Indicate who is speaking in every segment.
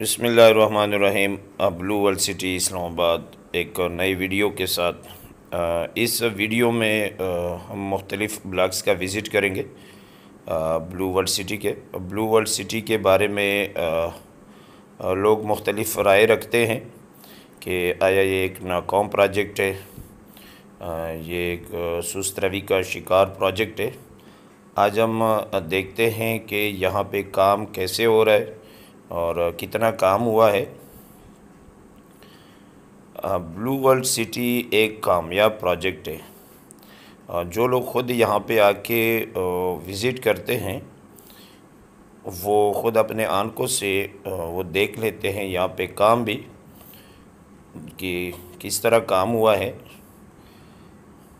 Speaker 1: बसमीम world city Islamabad एक नई वीडियो के साथ इस वीडियो में हम मुख्तलिफ़ ब्लाग्स का विज़िट करेंगे ब्लू वर्ल्ड सिटी के ब्लू वर्ल्ड सिटी के बारे में लोग मुख्तलिफ़ राय रखते हैं कि आया ये एक नाकाम प्रोजेक्ट है ये एक सुस्त रवि का शिकार प्रोजेक्ट है आज हम देखते हैं कि यहाँ पे काम कैसे हो रहा है और कितना काम हुआ है ब्लू वर्ल्ड सिटी एक कामयाब प्रोजेक्ट है जो लोग ख़ुद यहाँ पे आके विज़िट करते हैं वो ख़ुद अपने आंखों से वो देख लेते हैं यहाँ पे काम भी कि किस तरह काम हुआ है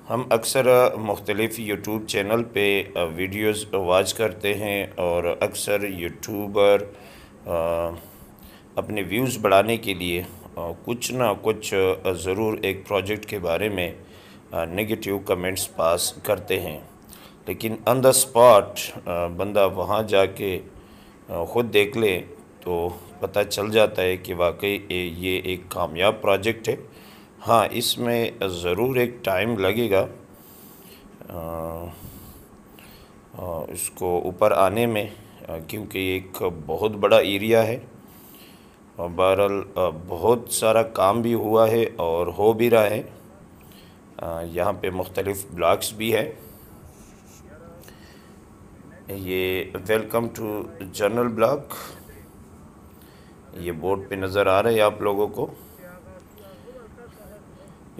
Speaker 1: हम अक्सर मुख्तलिफ़ यूट्यूब चैनल पे वीडियोस वाच करते हैं और अक्सर यूट्यूबर अपने व्यूज़ बढ़ाने के लिए कुछ ना कुछ ज़रूर एक प्रोजेक्ट के बारे में नेगेटिव कमेंट्स पास करते हैं लेकिन ऑन द स्पॉट बंदा वहाँ जाके ख़ुद देख ले तो पता चल जाता है कि वाकई ये एक कामयाब प्रोजेक्ट है हाँ इसमें ज़रूर एक टाइम लगेगा आ, आ, इसको ऊपर आने में क्योंकि एक बहुत बड़ा एरिया है और बहरहाल बहुत सारा काम भी हुआ है और हो भी रहा है यहाँ पे मुख्तलिफ़ ब्लॉक्स भी हैं ये वेलकम टू जनरल ब्लॉक ये बोर्ड पे नज़र आ रहा है आप लोगों को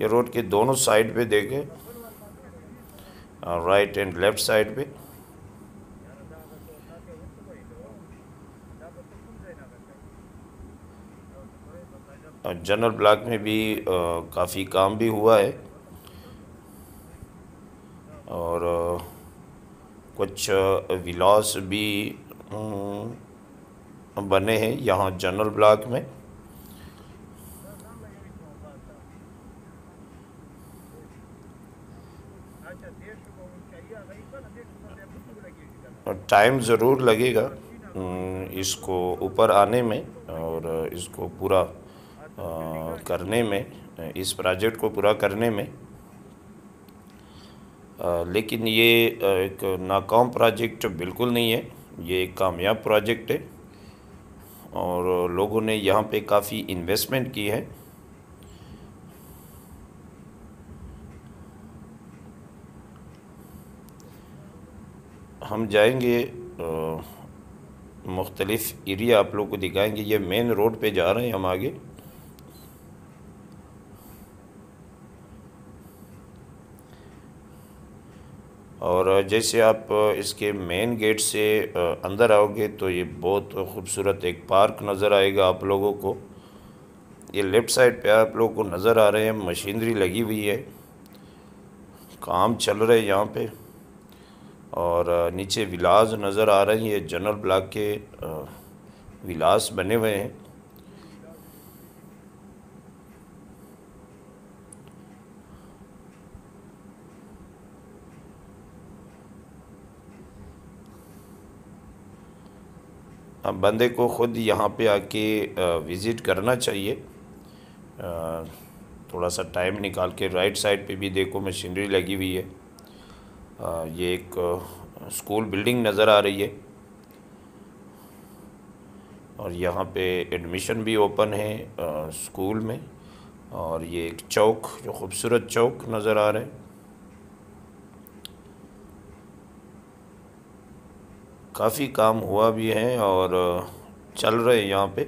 Speaker 1: ये रोड के दोनों साइड पे देखें राइट एंड लेफ़्ट साइड पे जनरल ब्लॉक में भी काफ़ी काम भी हुआ है और कुछ विलास भी बने हैं यहाँ जनरल ब्लॉक में टाइम ज़रूर लगेगा इसको ऊपर आने में और इसको पूरा करने में इस प्रोजेक्ट को पूरा करने में आ, लेकिन ये एक नाकाम प्रोजेक्ट बिल्कुल नहीं है ये एक कामयाब प्रोजेक्ट है और लोगों ने यहाँ पे काफ़ी इन्वेस्टमेंट की है हम जाएंगे मुख्तलिफ़ एरिया आप लोग को दिखाएंगे ये मेन रोड पे जा रहे हैं हम आगे और जैसे आप इसके मेन गेट से अंदर आओगे तो ये बहुत खूबसूरत एक पार्क नज़र आएगा आप लोगों को ये लेफ़्ट साइड पे आप लोगों को नज़र आ रहे हैं मशीनरी लगी हुई है काम चल रहे हैं यहाँ पे और नीचे विलास नज़र आ रही है जनरल ब्लॉक के विलास बने हुए हैं बंदे को ख़ुद यहाँ पे आके विज़िट करना चाहिए थोड़ा सा टाइम निकाल के राइट साइड पे भी देखो मशीनरी लगी हुई है ये एक स्कूल बिल्डिंग नज़र आ रही है और यहाँ पे एडमिशन भी ओपन है स्कूल में और ये एक चौक जो खूबसूरत चौक नज़र आ रहा है काफ़ी काम हुआ भी है और चल रहे यहाँ पे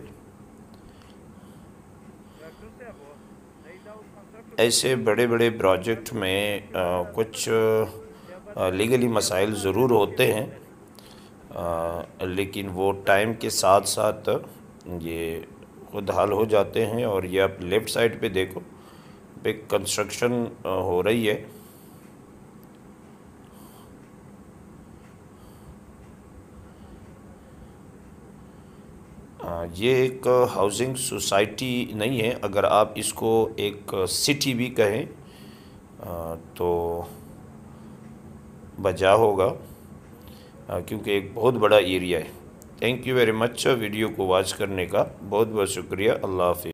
Speaker 1: ऐसे बड़े बड़े प्रोजेक्ट में आ, कुछ लीगली मसाइल ज़रूर होते हैं आ, लेकिन वो टाइम के साथ साथ ये खुद हल हो जाते हैं और ये आप लेफ़्ट साइड पे देखो पे कंस्ट्रक्शन हो रही है ये एक हाउसिंग सोसाइटी नहीं है अगर आप इसको एक सिटी भी कहें तो बजा होगा क्योंकि एक बहुत बड़ा एरिया है thank you very much video को वॉच करने का बहुत बहुत शुक्रिया अल्लाह हाफि